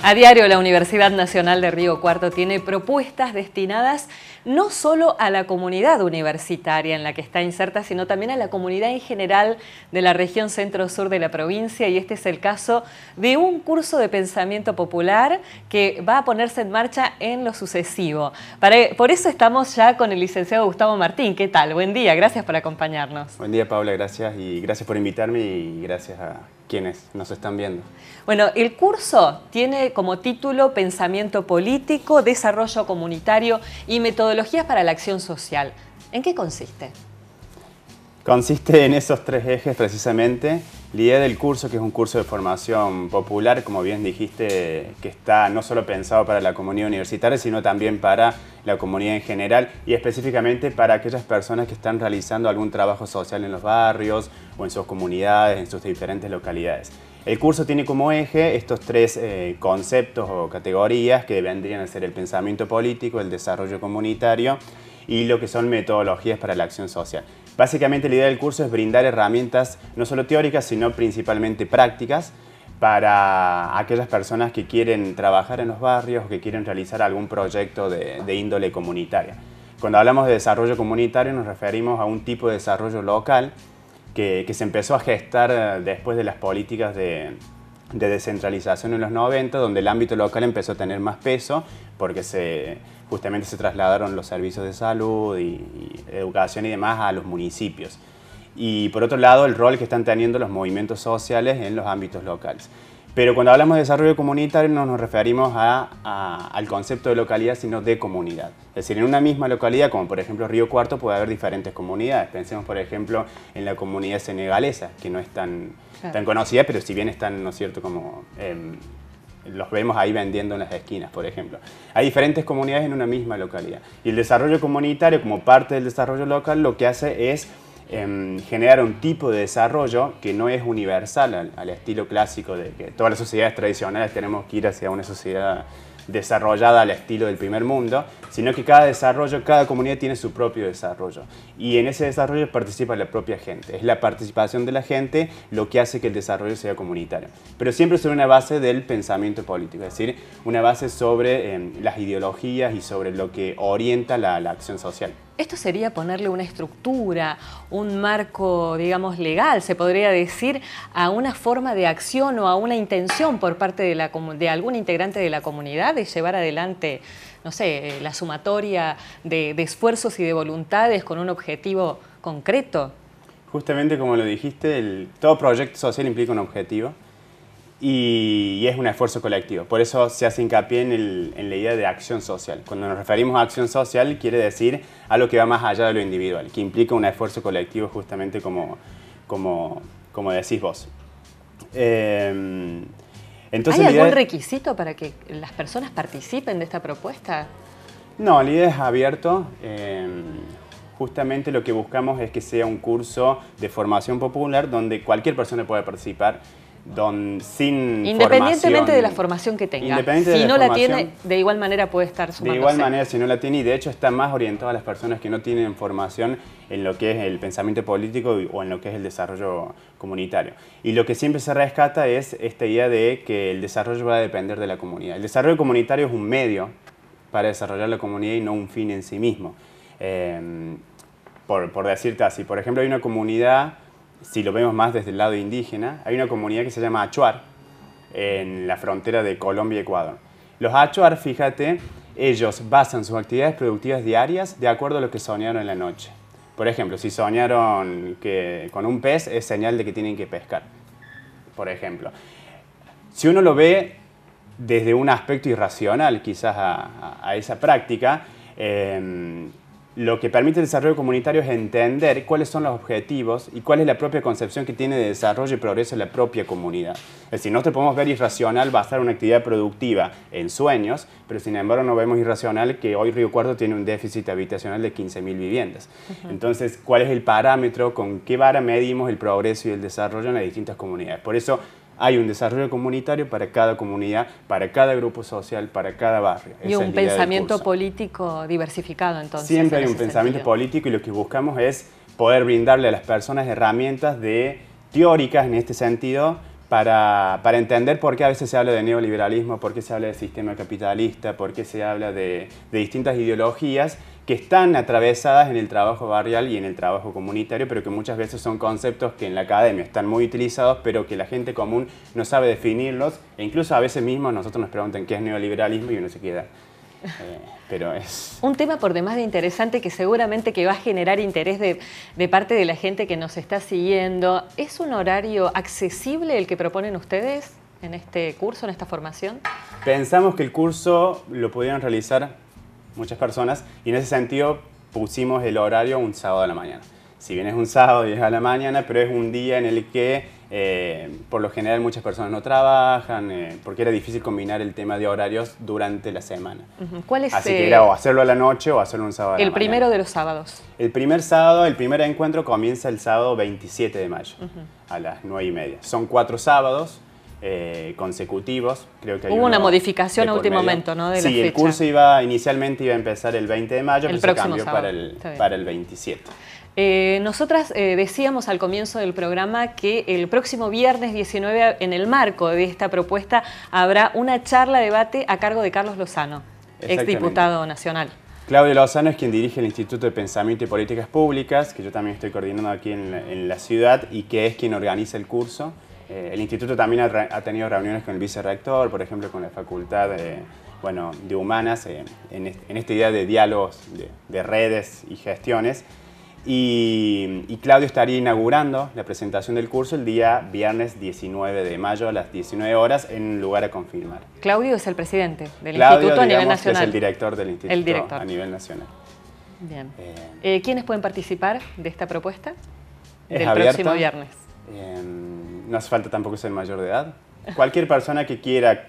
A diario, la Universidad Nacional de Río Cuarto tiene propuestas destinadas no solo a la comunidad universitaria en la que está inserta, sino también a la comunidad en general de la región centro-sur de la provincia y este es el caso de un curso de pensamiento popular que va a ponerse en marcha en lo sucesivo. por eso estamos ya con el licenciado Gustavo Martín. ¿Qué tal? Buen día, gracias por acompañarnos. Buen día Paula, gracias y gracias por invitarme y gracias a quienes nos están viendo? Bueno, el curso tiene como título Pensamiento Político, Desarrollo Comunitario y Metodologías para la Acción Social. ¿En qué consiste? Consiste en esos tres ejes precisamente, la idea del curso, que es un curso de formación popular, como bien dijiste, que está no solo pensado para la comunidad universitaria, sino también para la comunidad en general y específicamente para aquellas personas que están realizando algún trabajo social en los barrios o en sus comunidades, en sus diferentes localidades. El curso tiene como eje estos tres eh, conceptos o categorías que vendrían a ser el pensamiento político, el desarrollo comunitario y lo que son metodologías para la acción social. Básicamente la idea del curso es brindar herramientas no solo teóricas, sino principalmente prácticas para aquellas personas que quieren trabajar en los barrios o que quieren realizar algún proyecto de, índole comunitaria. Cuando hablamos de desarrollo comunitario nos referimos a un tipo de desarrollo local que, se empezó a gestar eh, después de las políticas de, descentralización en los 90, donde el ámbito local empezó a tener más peso porque se, justamente se trasladaron los servicios de salud y, educación y demás a los municipios. Y por otro lado, el rol que están teniendo los movimientos sociales en los ámbitos locales. Pero cuando hablamos de desarrollo comunitario no nos referimos al concepto de localidad, sino de comunidad. Es decir, en una misma localidad, como por ejemplo Río Cuarto, puede haber diferentes comunidades. Pensemos, por ejemplo, en la comunidad senegalesa, que no es tan, conocida, pero si bien están ¿no es cierto?, como... Em, los vemos ahí vendiendo en las esquinas, por ejemplo. Hay diferentes comunidades en una misma localidad. Y el desarrollo comunitario, como parte del desarrollo local, lo que hace es em, generar un tipo de desarrollo que no es universal al, al, estilo clásico de que todas las sociedades tradicionales tenemos que ir hacia una sociedad desarrollada al estilo del primer mundo, sino que cada desarrollo, cada comunidad tiene su propio desarrollo. Y en ese desarrollo participa la propia gente. Es la participación de la gente lo que hace que el desarrollo sea comunitario. Pero siempre sobre una base del pensamiento político, es decir, una base sobre em, las ideologías y sobre lo que orienta la acción social. Esto sería ponerle una estructura, un marco, digamos, legal, se podría decir, a una forma de acción o a una intención por parte de, algún integrante de la comunidad de llevar adelante, no sé, eh, la sumatoria de, esfuerzos y de voluntades con un objetivo concreto. Justamente como lo dijiste, el, todo proyecto social implica un objetivo y, es un esfuerzo colectivo. Por eso se hace hincapié en, la idea de acción social. Cuando nos referimos a acción social quiere decir algo que va más allá de lo individual, que implica un esfuerzo colectivo justamente como, como, como decís vos. Em, entonces, ¿Hay algún requisito para que las personas participen de esta propuesta? No, la idea es abierto. Em, justamente lo que buscamos es que sea un curso de formación popular donde cualquier persona puede participar sin Independientemente de la formación que tenga. si no la tiene, de igual manera puede estar sumándose. De igual manera, si no la tiene, y de hecho está más orientado a las personas que no tienen formación en lo que es el pensamiento político o en lo que es el desarrollo comunitario. Y lo que siempre se rescata es esta idea de que el desarrollo va a depender de la comunidad. El desarrollo comunitario es un medio para desarrollar la comunidad y no un fin en sí mismo. Eh, por, por decirte así, por ejemplo, hay una comunidad si lo vemos más desde el lado indígena, hay una comunidad que se llama Achuar, en la frontera de Colombia y Ecuador. Los Achuar, fíjate, ellos basan sus actividades productivas diarias de acuerdo a lo que soñaron en la noche. Por ejemplo, si soñaron que con un pez es señal de que tienen que pescar. Por ejemplo, si uno lo ve desde un aspecto irracional quizás a, esa práctica, em, lo que permite el desarrollo comunitario es entender cuáles son los objetivos y cuál es la propia concepción que tiene de desarrollo y progreso en la propia comunidad. Es decir, nosotros podemos ver irracional basar una actividad productiva en sueños, pero sin embargo no vemos irracional que hoy Río Cuarto tiene un déficit habitacional de 15.000 viviendas. Entonces, ¿cuál es el parámetro? ¿Con qué vara medimos el progreso y el desarrollo en las distintas comunidades? Por eso hay un desarrollo comunitario para cada comunidad, para cada grupo social, para cada barrio. Y un pensamiento político diversificado entonces. Siempre hay un pensamiento político y lo que buscamos es poder brindarle a las personas herramientas teóricas en este sentido para, entender por qué a veces se habla de neoliberalismo, por qué se habla de sistema capitalista, por qué se habla de distintas ideologías que están atravesadas en el trabajo barrial y en el trabajo comunitario, pero que muchas veces son conceptos que en la academia están muy utilizados, pero que la gente común no sabe definirlos, e incluso a veces mismos nosotros nos preguntan qué es neoliberalismo y uno se queda. Eh, pero es... Un tema por demás de interesante que seguramente que va a generar interés de, de, parte de la gente que nos está siguiendo. ¿Es un horario accesible el que proponen ustedes en este curso, en esta formación? Pensamos que el curso lo pudieron realizar muchas personas, y en ese sentido pusimos el horario un sábado a la mañana. Si bien es un sábado es a la mañana, pero es un día en el que eh, por lo general muchas personas no trabajan, eh, porque era difícil combinar el tema de horarios durante la semana. ¿Cuál es Así que eh, era o hacerlo a la noche o hacerlo un sábado. El primero de los sábados. El primer sábado, el primer encuentro comienza el sábado 27 de mayo a las 9 y media. Son cuatro sábados, eh, consecutivos. Creo que Hubo una modificación a último momento, ¿no? De sí, el curso iba, inicialmente iba a empezar el 20 de mayo, pero se cambió para el, 27. Eh, nosotras eh, decíamos al comienzo del programa que el próximo viernes 19, en el marco de esta propuesta, habrá una charla debate a cargo de Carlos Lozano, exdiputado nacional. Claudio Lozano es quien dirige el Instituto de Pensamiento y Políticas Públicas, que yo también estoy coordinando aquí en en la ciudad y que es quien organiza el curso. Eh, el instituto también ha, tenido reuniones con el vicerrector, por ejemplo, con la facultad de, bueno, de humanas, eh, en, en, esta idea de diálogos de, redes y gestiones. Y, Claudio estaría inaugurando la presentación del curso el día viernes 19 de mayo a las 19 horas en lugar a confirmar. Claudio es el presidente del instituto a nivel nacional. Claudio es el director del instituto a nivel nacional. Bien. Eh, ¿Quiénes pueden participar de esta propuesta? El próximo viernes. Em, no hace falta tampoco ser mayor de edad. Cualquier persona que quiera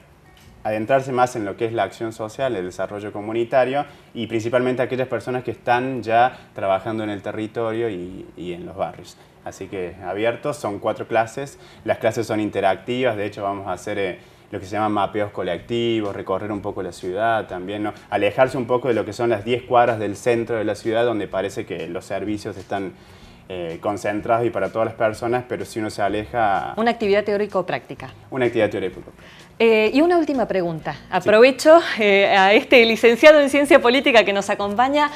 adentrarse más en lo que es la acción social, el desarrollo comunitario y principalmente aquellas personas que están ya trabajando en el territorio y, en los barrios. Así que abiertos, son cuatro clases, las clases son interactivas, de hecho vamos a hacer eh, lo que se llama mapeos colectivos, recorrer un poco la ciudad también, alejarse un poco de lo que son las 10 cuadras del centro de la ciudad donde parece que los servicios están eh, concentrados y para todas las personas, pero si uno se aleja... Una actividad teórica o práctica. Una actividad teórica práctica. Eh, y una última pregunta. Aprovecho eh, a este licenciado en ciencia política que nos acompaña.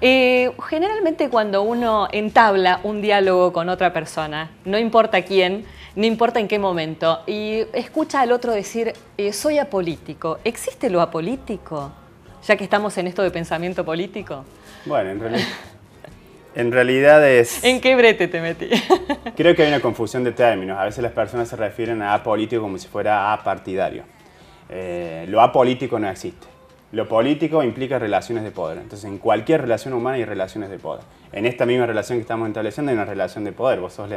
Eh, generalmente cuando uno entabla un diálogo con otra persona, no importa quién, no importa en qué momento, y escucha al otro decir, soy apolítico, ¿existe lo apolítico? Ya que estamos en esto de pensamiento político. Bueno, en realidad... En realidad es... ¿En qué brete te metí? creo que hay una confusión de términos. A veces las personas se refieren a apolítico como si fuera apartidario. Eh, lo apolítico no existe. Lo político implica relaciones de poder. Entonces, en cualquier relación humana hay relaciones de poder. En esta misma relación que estamos estableciendo hay una relación de poder. Vos sos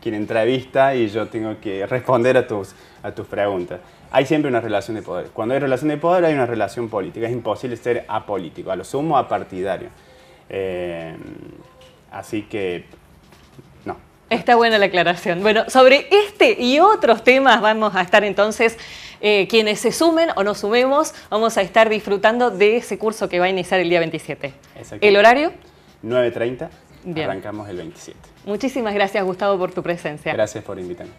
quien entrevista y yo tengo que responder a tus, a tus preguntas. Hay siempre una relación de poder. Cuando hay relación de poder hay una relación política. Es imposible ser apolítico, a lo sumo apartidario. Eh, Así que no. Está buena la aclaración. Bueno, sobre este y otros temas vamos a estar entonces, eh, quienes se sumen o no sumemos, vamos a estar disfrutando de ese curso que va a iniciar el día 27. ¿El horario? 9.30. Bien. Arrancamos el 27. Muchísimas gracias, Gustavo, por tu presencia. Gracias por invitarme.